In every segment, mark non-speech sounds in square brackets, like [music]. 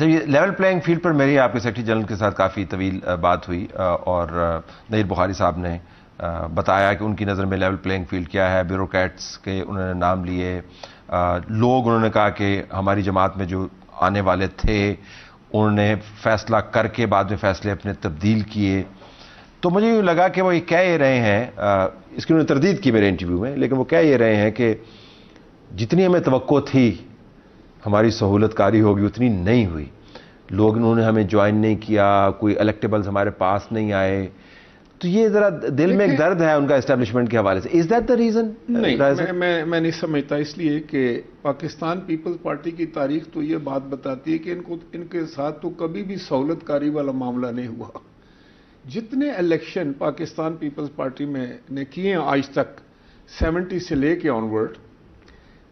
Sir तो ये level playing field पर मेरी आपके सेक्रेटरी जनरल के साथ काफ़ी तवील बात हुई और नईर बुखारी साहब ने बताया कि उनकी नज़र में लेवल प्लेइंग फील्ड क्या है ब्यूरोक्रेट्स के उन्होंने नाम लिए लोग उन्होंने कहा कि हमारी जमात में जो आने वाले थे उन्होंने फैसला करके बाद में फैसले अपने तब्दील किए तो मुझे यूँ लगा कि वो ये कह ये रहे हैं इसकी उन्होंने तरदीद की मेरे इंटरव्यू में लेकिन वो कह ये रहे हैं कि जितनी हमें तो थी हमारी सहूलतकारी होगी उतनी नहीं हुई लोग उन्होंने हमें ज्वाइन नहीं किया कोई इलेक्टेबल्स हमारे पास नहीं आए तो ये जरा दिल में एक दर्द है उनका एस्टेब्लिशमेंट के हवाले से इज दैट द रीजन नहीं मैं, मैं मैं नहीं समझता इसलिए कि पाकिस्तान पीपल्स पार्टी की तारीख तो ये बात बताती है कि इनको इनके साथ तो कभी भी सहूलतकारी वाला मामला नहीं हुआ जितने इलेक्शन पाकिस्तान पीपल्स पार्टी में ने किए आज तक सेवेंटी से लेके ऑनवर्ड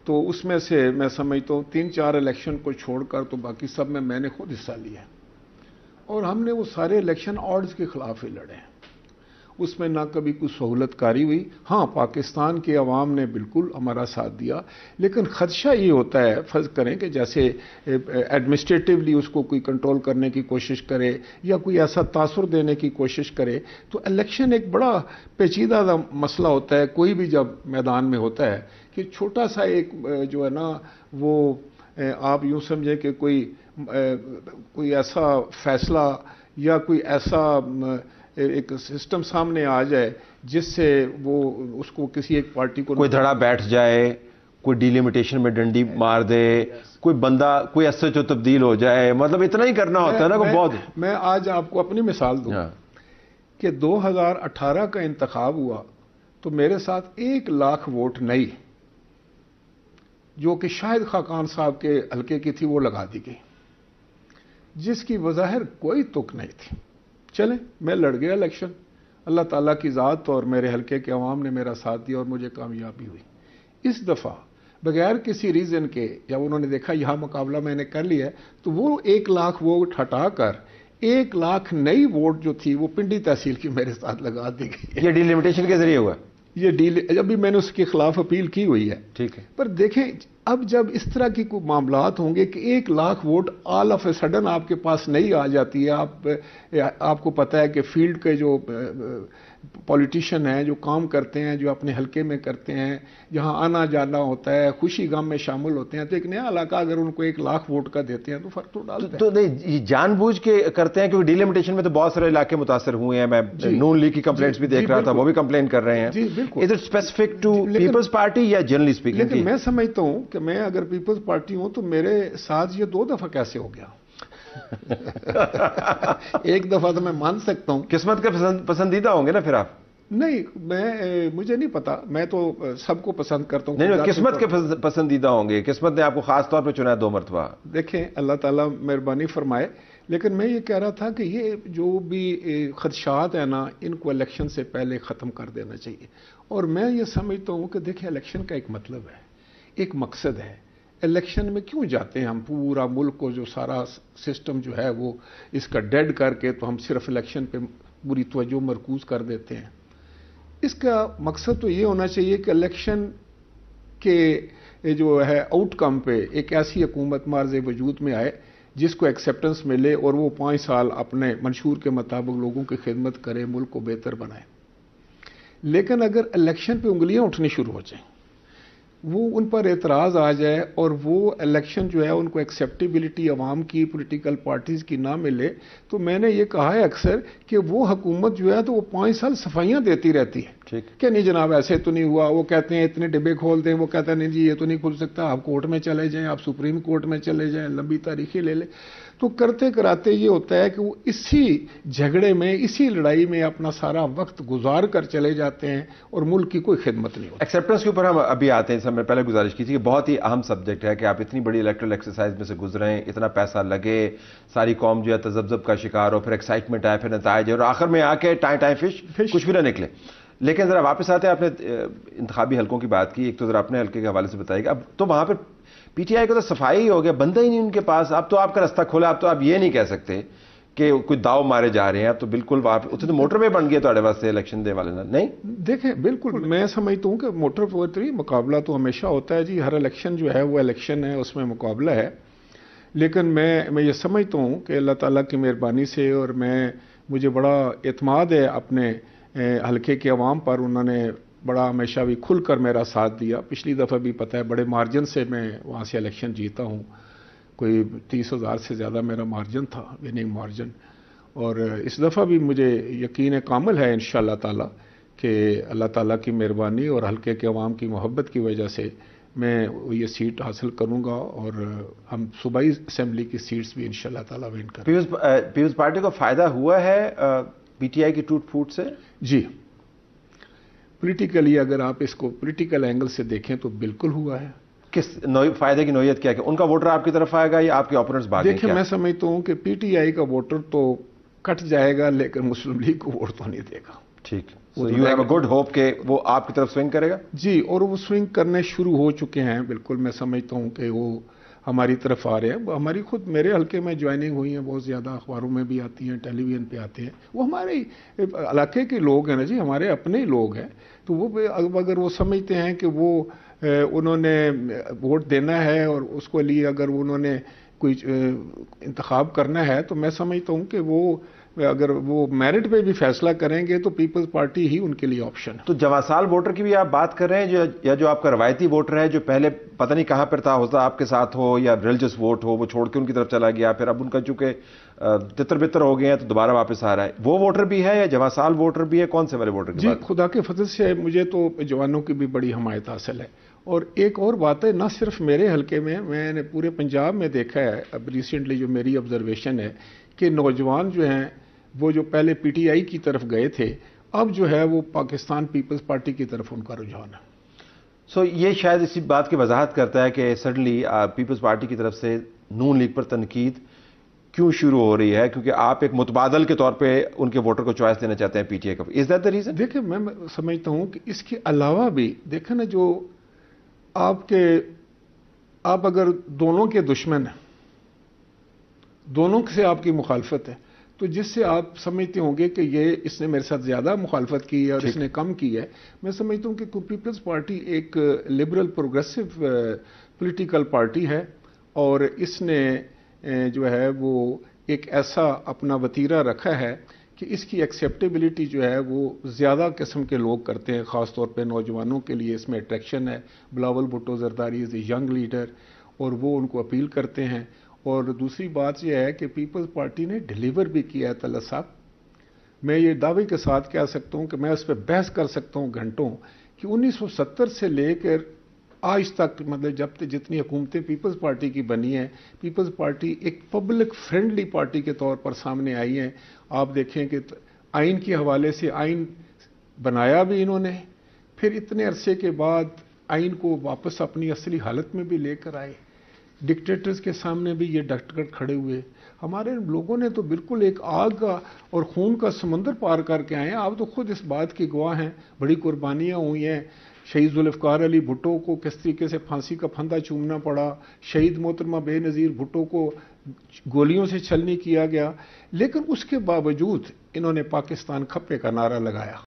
तो उसमें से मैं समझता हूँ तीन चार इलेक्शन को छोड़कर तो बाकी सब में मैंने खुद हिस्सा लिया और हमने वो सारे इलेक्शन ऑर्ड्स के खिलाफ ही लड़े हैं उसमें ना कभी कुछ सहूलतकारी हुई हाँ पाकिस्तान के अवाम ने बिल्कुल हमारा साथ दिया लेकिन खदशा ये होता है फर्ज करें कि जैसे एडमिनिस्ट्रेटिवली उसको कोई कंट्रोल करने की कोशिश करे या कोई ऐसा तासर देने की कोशिश करे तो इलेक्शन एक बड़ा पेचीदा मसला होता है कोई भी जब मैदान में होता है कि छोटा सा एक जो है ना वो आप यूँ समझें कि कोई कोई ऐसा फैसला या कोई ऐसा एक सिस्टम सामने आ जाए जिससे वो उसको किसी एक पार्टी को कोई धड़ा बैठ जाए कोई डिलिमिटेशन में डंडी मार दे कोई बंदा कोई एस एच ओ तब्दील हो जाए मतलब इतना ही करना होता है ना को बहुत मैं आज आपको अपनी मिसाल दू हाँ। कि 2018 का इंतखब हुआ तो मेरे साथ एक लाख वोट नहीं जो कि शाहिद खाकान साहब के हल्के की थी वो लगा दी गई जिसकी बज़ाहिर कोई तुक नहीं थी चले मैं लड़ गया इलेक्शन अल्लाह ताला की ज़ात और मेरे हलके के अवाम ने मेरा साथ दिया और मुझे कामयाबी हुई इस दफ़ा बगैर किसी रीज़न के या उन्होंने देखा यहाँ मुकाबला मैंने कर लिया तो वो एक लाख वोट हटाकर एक लाख नई वोट जो थी वो पिंडी तहसील की मेरे साथ लगा दी गई ये डिलिमिटेशन के जरिए हुआ ये डील जब भी मैंने उसके खिलाफ अपील की हुई है ठीक है पर देखें अब जब इस तरह के कोई मामला होंगे कि एक lakh vote all of a sudden आपके पास नहीं आ जाती है आप आपको पता है कि फील्ड के जो पॉलिटिशियन हैं जो काम करते हैं जो अपने हलके में करते हैं जहां आना जाना होता है खुशी गम में शामिल होते हैं तो एक नया इलाका अगर उनको एक लाख वोट का देते हैं तो फर्क तो डाल तो, नहीं ये जानबूझ के करते हैं क्योंकि डिलिमिटेशन में तो बहुत सारे इलाके मुतासर हुए हैं मैं नून लीग की कंप्लेंट्स भी देख रहा था वो भी कंप्लेन कर रहे हैं is it specific to Peoples Party या जर्नलिस्ट स्पीकिंग लेकिन मैं समझता हूं कि मैं अगर पीपल्स पार्टी हूं तो मेरे साथ ये दो दफा कैसे हो गया [laughs] एक दफा तो मैं मान सकता हूं किस्मत के पसंदीदा होंगे ना फिर आप नहीं मैं मुझे नहीं पता मैं तो सबको पसंद करता हूँ नहीं, नहीं किस्मत के पसंदीदा होंगे किस्मत ने आपको खास तौर पे चुना है दो मरतबा देखें अल्लाह ताला मेहरबानी फरमाए लेकिन मैं ये कह रहा था कि ये जो भी खदशात है ना इनको इलेक्शन से पहले ख़त्म कर देना चाहिए और मैं ये समझता हूँ कि देखिए इलेक्शन का एक मतलब है एक मकसद है इलेक्शन में क्यों जाते हैं हम पूरा मुल्क को जो सारा सिस्टम जो है वो इसका डेड करके तो हम सिर्फ इलेक्शन पे पूरी तवज्जो मरकूज कर देते हैं इसका मकसद तो ये होना चाहिए कि इलेक्शन के जो है आउटकम पे एक ऐसी हुकूमत मार्ज वजूद में आए जिसको एक्सेप्टेंस मिले और वो पाँच साल अपने मंशूर के मुताबिक लोगों की खिदमत करें मुल्क को बेहतर बनाए लेकिन अगर इलेक्शन पे उंगलियां उठनी शुरू हो जाएं वो उन पर एतराज़ आ जाए और वो इलेक्शन जो है उनको एक्सेप्टेबिलिटी अवाम की पॉलिटिकल पार्टीज़ की ना मिले तो मैंने ये कहा है अक्सर कि वो हुकूमत जो है तो वो पाँच साल सफाइयाँ देती रहती है ठीक क्या नहीं जनाब ऐसे तो नहीं हुआ वो कहते हैं इतने डिब्बे खोल दें वो कहता नहीं जी ये तो नहीं खुल सकता आप कोर्ट में चले जाएं आप सुप्रीम कोर्ट में चले जाएं लंबी तारीखें ले लें तो करते कराते ये होता है कि वो इसी झगड़े में इसी लड़ाई में अपना सारा वक्त गुजार कर चले जाते हैं और मुल्क की कोई खिदमत नहीं होती एक्सेप्टेंस के ऊपर हम अभी आते हैं मैं पहले गुजारिश की थी कि बहुत ही अहम सब्जेक्ट है कि आप इतनी बड़ी इलेक्ट्रल एक्सरसाइज में से गुजरें इतना पैसा लगे सारी कौम जो है तजब्जब का शिकार हो फिर एक्साइटमेंट आए फिर नतज और आखिर में आके टाए टाए फिश, फिश कुछ भी ना निकले लेकिन ज़रा वापस आते हैं आपने इंतबी हल्कों की बात की एक तो ज़रा अपने हल्के के हवाले से बताएगा अब तो वहाँ पर पीटीआई को तो सफाई ही हो गया बंदा ही नहीं उनके पास अब तो आपका रास्ता खोला अब तो आप ये नहीं कह सकते कि कोई दाव मारे जा रहे हैं अब तो बिल्कुल वहां पर तो मोटर में बन गया तो वास्ते इलेक्शन दे वाले ना नहीं देखें बिल्कुल मैं समझता हूँ कि मोटर पोतरी तो मुकाबला तो हमेशा होता है जी हर इलेक्शन जो है वो इलेक्शन है उसमें मुकाबला है लेकिन मैं मैं ये समझता हूँ कि अल्लाह ताला की मेहरबानी से और मैं मुझे बड़ा अतमाद है अपने हल्के के अवाम पर उन्होंने बड़ा हमेशा भी खुल कर मेरा साथ दिया पिछली दफ़ा भी पता है बड़े मार्जिन से मैं वहाँ से इलेक्शन जीता हूँ कोई तीस हज़ार से ज़्यादा मेरा मार्जिन था विनिंग मार्जिन और इस दफ़ा भी मुझे यकीन कामिल है इन शाह ताली कि अल्लाह ताली की मेहरबानी और हल्के के अवाम की मोहब्बत की वजह से मैं ये सीट हासिल करूंगा और हम सूबाई असम्बली की सीट्स भी इन शाह विन कर पीपल्स पार्टी को फ़ायदा हुआ है आ... पीटीआई की टूट फूट से जी पॉलिटिकली अगर आप इसको पॉलिटिकल एंगल से देखें तो बिल्कुल हुआ है किस फायदे की नोयत क्या है उनका वोटर आपकी तरफ आएगा या आपके ऑपोनेंट्स भागेंगे देखिए मैं समझता हूं कि पीटीआई का वोटर तो कट जाएगा लेकिन मुस्लिम लीग को वोट तो नहीं देगा ठीक you have a good hope के वो आपकी तरफ स्विंग करेगा जी और वो स्विंग करने शुरू हो चुके हैं बिल्कुल मैं समझता हूं कि वो हमारी तरफ आ रहे हैं हमारी खुद मेरे हल्के में ज्वाइनिंग हुई हैं बहुत ज़्यादा अखबारों में भी आती हैं टेलीविज़न पे आते हैं वो हमारे इलाके के लोग हैं ना जी हमारे अपने ही लोग हैं तो वो अब अगर वो समझते हैं कि वो उन्होंने वोट देना है और उसको लिए अगर उन्होंने कोई इंतखब करना है तो मैं समझता हूँ कि वो अगर वो मेरिट पे भी फैसला करेंगे तो पीपल्स पार्टी ही उनके लिए ऑप्शन है तो जवासाल वोटर की भी आप बात कर रहे हैं जो, या जो आपका रवायती वोटर है जो पहले पता नहीं कहां पर था होता आपके साथ हो या रिलीजियस वोट हो वो छोड़ के उनकी तरफ चला गया फिर अब उनका चूंकि तितर बितर हो गए हैं तो दोबारा वापस आ रहा है वो वोटर भी है या जवासाल वोटर भी है कौन से वाले वोटर जी खुदा के फजल से मुझे तो जवानों की भी बड़ी हमायत हासिल है और एक और बात है ना सिर्फ मेरे हलके में मैंने पूरे पंजाब में देखा है अब रिसेंटली जो मेरी ऑब्जर्वेशन है कि नौजवान जो हैं वो जो पहले पीटीआई की तरफ गए थे अब जो है वो पाकिस्तान पीपल्स पार्टी की तरफ उनका रुझान है सो so, ये शायद इसी बात की वजाहत करता है कि सडनली पीपल्स पार्टी की तरफ से नून लीग पर तनकीद क्यों शुरू हो रही है क्योंकि आप एक मुतबादल के तौर पे उनके वोटर को चॉइस देना चाहते हैं पीटीए का इज दैट द रीजन देखिए मैं समझता हूँ कि इसके अलावा भी देखे ना जो आपके आप अगर दोनों के दुश्मन हैं दोनों से आपकी मुखालफत है तो जिससे आप समझते होंगे कि ये इसने मेरे साथ ज़्यादा मुखालफत की है और इसने कम की है मैं समझता हूँ कि पीपल्स पार्टी एक लिबरल प्रोग्रेसिव पॉलिटिकल पार्टी है और इसने जो है वो एक ऐसा अपना वतीरा रखा है कि इसकी एक्सेप्टेबिलिटी जो है वो ज़्यादा किस्म के लोग करते हैं ख़ास तौर पे नौजवानों के लिए इसमें अट्रैक्शन है Bilawal Bhutto Zardari is a young leader और वो उनको अपील करते हैं और दूसरी बात यह है कि पीपल्स पार्टी ने डिलीवर भी किया है तलत साहब मैं ये दावे के साथ कह सकता हूँ कि मैं उस पर बहस कर सकता हूँ घंटों कि 1970 से लेकर आज तक मतलब जब तक जितनी हुकूमतें पीपल्स पार्टी की बनी हैं पीपल्स पार्टी एक पब्लिक फ्रेंडली पार्टी के तौर पर सामने आई है आप देखें कि आइन के हवाले से आइन बनाया भी इन्होंने फिर इतने अरसे के बाद आइन को वापस अपनी असली हालत में भी लेकर आए डिक्टेटर्स के सामने भी ये डटकर खड़े हुए हमारे लोगों ने तो बिल्कुल एक आग का और खून का समंदर पार करके आए हैं आप तो खुद इस बात के गवाह हैं बड़ी कुर्बानियाँ हुई हैं शहीद जुल्फकार अली भुट्टो को किस तरीके से फांसी का फंदा चूमना पड़ा शहीद मोहतरमा बेनज़ीर भुट्टो को गोलियों से छलनी किया गया लेकिन उसके बावजूद इन्होंने पाकिस्तान खप्पे का नारा लगाया